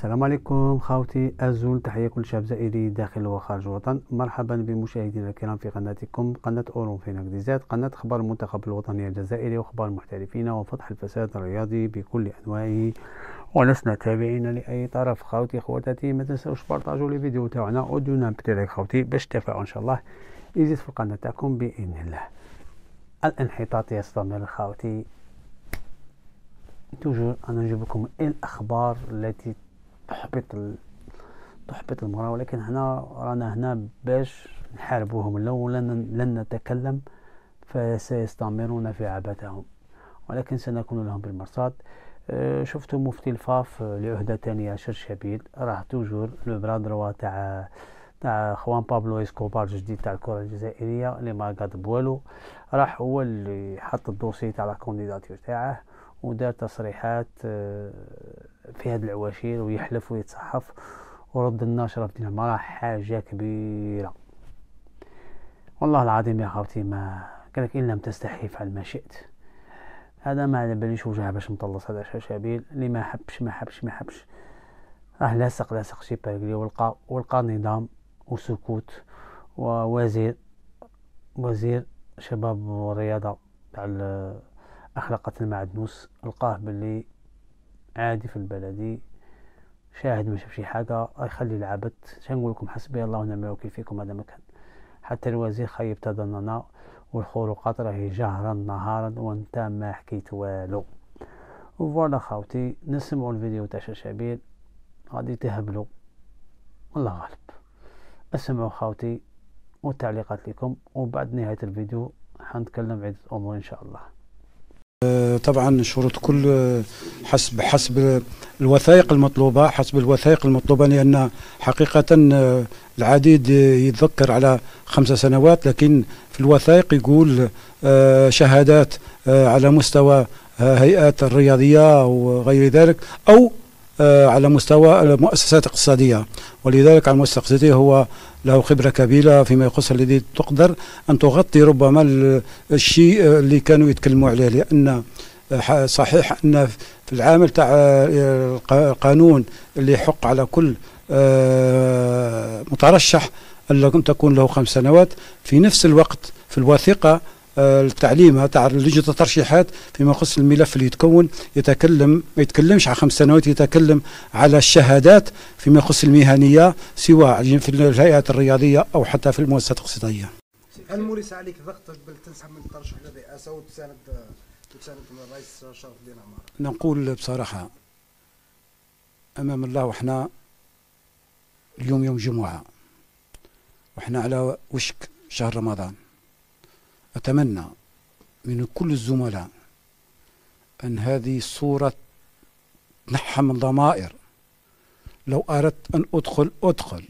السلام عليكم خاوتي الزول تحية كل شاب زائري داخل وخارج الوطن مرحبا بمشاهدينا الكرام في قناتكم قناة في ديزات قناة أخبار المنتخب الوطني الجزائري وأخبار المحترفين وفتح الفساد الرياضي بكل أنواعه ولسنا تابعين لأي طرف خاوتي خواتاتي ما تنساوش بارطاجوا الفيديو تاعنا ودونا نعم بتلايك خاوتي باش تفاعلوا إن شاء الله يزيد في القناة تاعكم بإذن الله الانحطاط يستمر خاوتي توجور أنا نجيب لكم الأخبار التي تحبط ال... تحبط المراه ولكن هنا رانا هنا باش نحاربوهم لو لن, لن نتكلم فسيستمرون في عبثهم ولكن سنكون لهم بالمرصاد أه، شفتوا مفتي الفاف لعهده تانية شرشبيل راه توجور لو برادروا تاع تاع خوان بابلو اسكوبار الجديد تاع الكره الجزائريه اللي ما قاد بوالو راح هو اللي حط الدوسي تاع لا كونديداتور تاعه ودار تصريحات آه، في هاد العواشير ويحلف ويتصحف ورد الناشرة في المرأة حاجة كبيرة والله العظيم يا خوتي ما قالك إن لم تستحي فعل ما شئت هذا ما على باليش وجهه باش مطلص هذا شاشابيل اللي ما حبش ما حبش ما حبش راه لاصق لاصق شي باركلي ولقى ولقى نظام وسكوت ووزير وزير شباب ورياضة تاع أخلقت المعدنوس القاه باللي عادي في البلدي شاهد ما شاف شي حاجة يخلي العبد شنقول لكم حسبي الله ونعم الوكيل فيكم هذا مكان حتى الوزير خيب تظننا والخروقات راهي جهرا نهارا وانت ما حكيت والو وفوالا خاوتي نسمعوا الفيديو تاع شاشابيل غادي تهبلوا الله غالب اسمعوا خاوتي والتعليقات لكم وبعد نهاية الفيديو حنتكلم عدة أمور إن شاء الله طبعا شروط كل حسب حسب الوثائق المطلوبة حسب الوثائق المطلوبة لأن حقيقة العديد يتذكر على خمس سنوات لكن في الوثائق يقول آه، شهادات آه، على مستوى آه، هيئات الرياضية وغير ذلك أو آه، على مستوى المؤسسات الاقتصادية ولذلك على المستوى الاقتصادي هو له خبرة كبيرة فيما يخص الذي تقدر أن تغطي ربما الشيء اللي كانوا يتكلموا عليه لأن آه، صحيح أن في العامل تاع آه، القانون اللي يحق على كل مترشح أن تكون له خمس سنوات في نفس الوقت في الوثيقة آه، التعليم تاع لجنه الترشيحات فيما يخص الملف اللي يتكون يتكلم ما يتكلمش على خمس سنوات يتكلم على الشهادات فيما يخص المهنيه سواء في الهيئات الرياضيه او حتى في المؤسسات الاقتصاديه. هل مورس عليك ضغط تنسحب من الترشح للرئاسه وتساند وتساند تساند من الرئيس شرف الدين عمار؟ نقول بصراحه امام الله وحنا اليوم يوم جمعه وحنا على وشك شهر رمضان أتمنى من كل الزملاء أن هذه الصورة تنحى من ضمائر لو أردت أن أدخل أدخل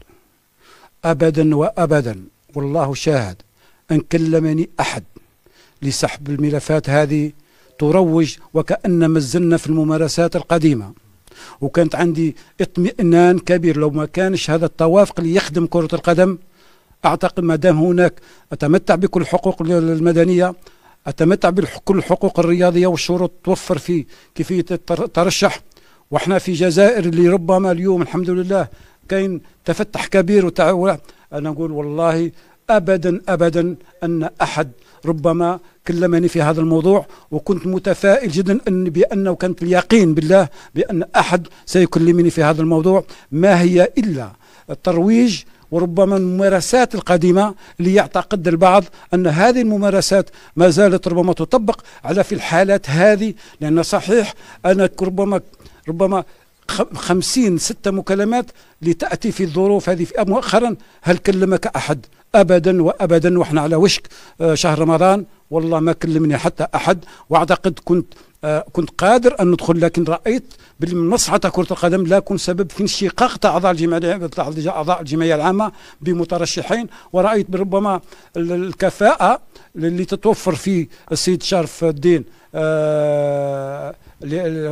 أبدا وأبدا والله شاهد أن كلمني أحد لسحب الملفات هذه تروج وكأن مزلنا في الممارسات القديمة وكانت عندي اطمئنان كبير لو ما كانش هذا التوافق اللي يخدم كرة القدم أعتقد ما دام هناك أتمتع بكل الحقوق المدنية أتمتع بكل الحقوق الرياضية والشروط توفر في كيفية الترشح وإحنا في جزائر اللي ربما اليوم الحمد لله كاين تفتح كبير وتعول أنا أقول والله ابدا ابدا ان احد ربما كلمني في هذا الموضوع وكنت متفائل جدا ان بانه كانت اليقين بالله بان احد سيكلمني في هذا الموضوع ما هي الا الترويج وربما الممارسات القديمة ليعتقد البعض أن هذه الممارسات ما زالت ربما تطبق على في الحالات هذه لأن صحيح أن ربما ربما خمسين ستة مكالمات لتأتي في الظروف هذه مؤخرا هل كلمك أحد ابدا وابدا واحنا على وشك آه، شهر رمضان والله ما كلمني حتى احد واعتقد كنت آه، كنت قادر ان ندخل لكن رايت بالمصحة كره القدم لا يكون سبب في انشقاق اعضاء الجمعيه اعضاء الجمعيه العامه بمترشحين ورايت ربما الكفاءه اللي تتوفر في السيد شرف الدين آه،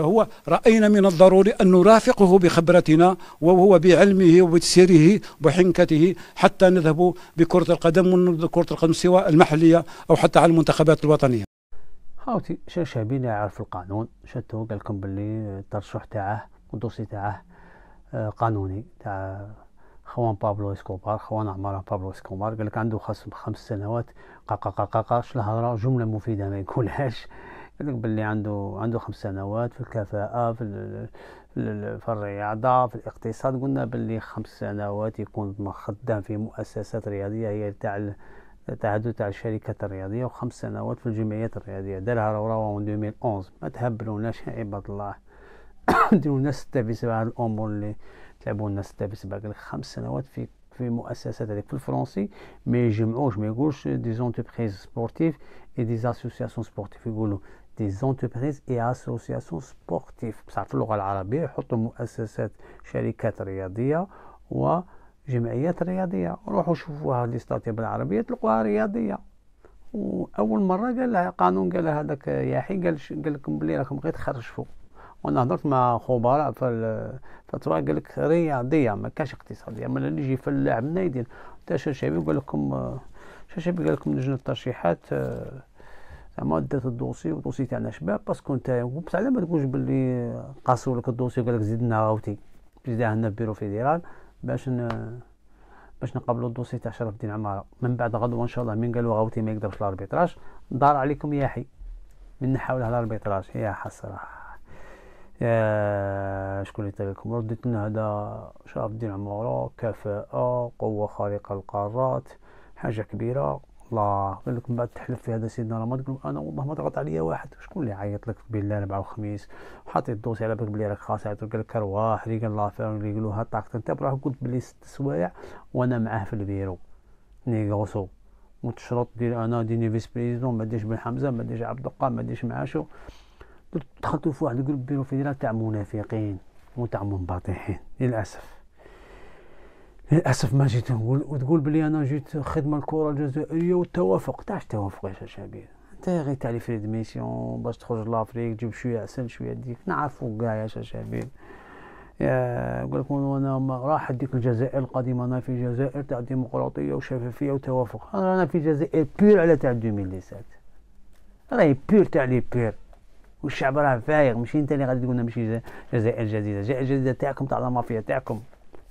هو راينا من الضروري ان نرافقه بخبرتنا وهو بعلمه وبتسيره وبحنكته حتى نذهب بكره القدم كره القدم سواء المحليه او حتى على المنتخبات الوطنيه او شا شعبي لا يعرف القانون شاتو قال لكم باللي الترشح تاعه والدوسي تاعه آه، قانوني تاع خوان بابلو اسكوبار خوان عمار بابلو اسكوبار قال لك عنده خصم خمس سنوات قا قا قا قا الهضره جمله مفيده ما يقولهاش قال لك باللي عنده عنده خمس سنوات في الكفاءه في في الرياضه في الاقتصاد قلنا باللي خمس سنوات يكون خدام في مؤسسات رياضيه هي تاع تعهدت على الشركات الرياضية وخمس سنوات في الجمعيات الرياضية دارها روراو 2011 ما تهبلوناش يا عباد الله ديروا الناس في سبعة الأمور اللي تلعبوا الناس سبعة قالك خمس سنوات في في مؤسسات هذيك في الفرنسي ما يجمعوش ما يقولش دي زونتوبريز سبورتيف اي دي اسوسياسيون سبورتيف يقولوا دي زونتوبريز اي اسوسياسيون سبورتيف بصح في اللغة العربية يحطوا مؤسسات شركات رياضية و جمعيات رياضيه روحوا شوفوها لي ليستاتي بالعربيه تلقوها رياضيه واول مره قال لها قانون قال لها هذاك ياحي قال لكم بلي راكم غير تخرجوا وانا هضرت مع خبراء في الفتوى قال لك رياضيه ما كاش اقتصاديه ملي يجي في اللاعب يدير حتى الشعبي قال لكم الشعبي قال لكم لجنه الترشيحات زعما دات الدوسي والدوسي تاعنا شباب باسكو انت بصح ما تقولش بلي قاسوا لك الدوسي وقال لك زدنا لنا عاوتي عندنا في بيرو فيديرال باش ن... باش نقبلوا الدوسي تاع شرف الدين عماره من بعد غدوه ان شاء الله من قالوا غوتي ما يقدرش الاربيتراج دار عليكم يا حي من نحاولها الاربيتراج يا حسره يا شكون اللي لكم رديت لنا هذا شرف الدين عماره كفاءه قوه خارقه للقارات حاجه كبيره الله قال لكم من بعد تحلف في هذا سيدنا راه ما تقول انا والله ما ضغط عليا واحد شكون اللي عيط لك بالله الاربعاء والخميس وحاطي الدوسي على بالك بلي راك خاص عيط لك لك ارواح اللي قال الله فيهم اللي قالوها طاقت انت بروحك قلت بلي ست سوايع وانا معاه في البيرو نيغوسو وتشرط دير انا ديني فيس بريزيدون ما ديش بن حمزه ما ديش عبد القا ما ديش معاشو دخلتو في واحد الجروب بيرو فيدرال تاع منافقين وتاع منبطحين للاسف للاسف ما جيت وتقول بلي انا جيت خدمه الكره الجزائريه والتوافق تاعش توافق يا شبيب انت غير تاع لي فريدميسيون باش تخرج لافريك تجيب شويه عسل شويه ديك نعرفو كاع يا يا يقول لكم انا راح ديك الجزائر القديمه انا في جزائر تاع ديمقراطيه وشفافيه وتوافق انا رانا في جزائر بير على تاع 2017 راهي بير تاع لي بير والشعب راه فايق ماشي انت اللي غادي تقولنا ماشي جزائر جديده جزائر جديده تاعكم تاع المافيا تاعكم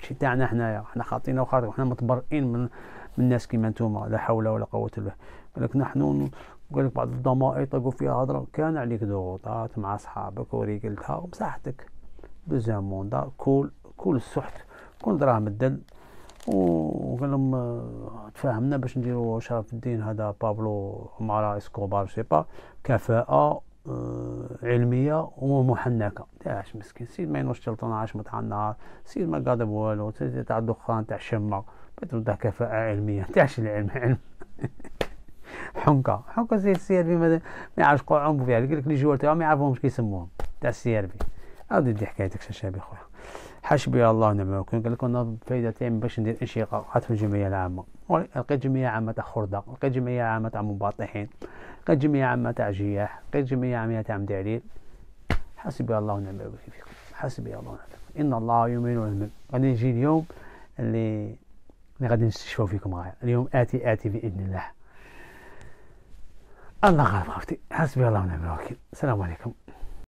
الشيء تاعنا حنايا حنا خاطينا وخاطر وحنا متبرئين من من الناس كيما نتوما لا حول ولا قوه الا بالله قالك نحن قالك لك بعض الضمائر تقول فيها هضره كان عليك ضغوطات مع اصحابك وريقلتها ومساحتك دوزيامون دا كول كول السحت كل دراهم الدل وقال لهم آه، تفاهمنا باش نديرو شرف الدين هذا بابلو مع اسكوبار سي با كفاءة آه، علميه ومحنكه تاعش مسكين سير ما ينوضش تلطناش متاع النهار سير ما قادر والو تاع الدخان تاع الشمه بترد كفاءه علميه تاعش العلم علم حنكه حنكه زي السي ار بي ما يعرفش شكون عمرو فيها يقول لك لي جوار تاعهم ما يعرفوهمش كيسموهم تاع السي ار بي عاود دي حكايتك بي خويا حسبي الله ونعم الوكيل قال لك انا فايدتين باش ندير انشقاقات في الجمعيه العامه لقيت جمعيه عامه تاع خردة لقيت جمعيه عامه تاع مباطحين لقيت جمعيه عامه تاع جياح لقيت جمعيه عامه تاع مدعليل حسبي الله ونعم الوكيل حسبي الله ونعم الوكيل ان الله يؤمن ويؤمن غادي نجي اليوم اللي اللي غادي نستشفوا فيكم غاية اليوم اتي اتي باذن الله الله غالب خفتي حسبي الله ونعم الوكيل السلام عليكم